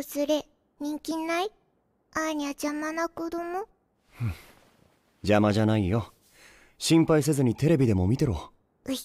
子連れ人気ないアーニャ邪魔な子供 邪魔じゃないよ心配せずにテレビでも見てろうい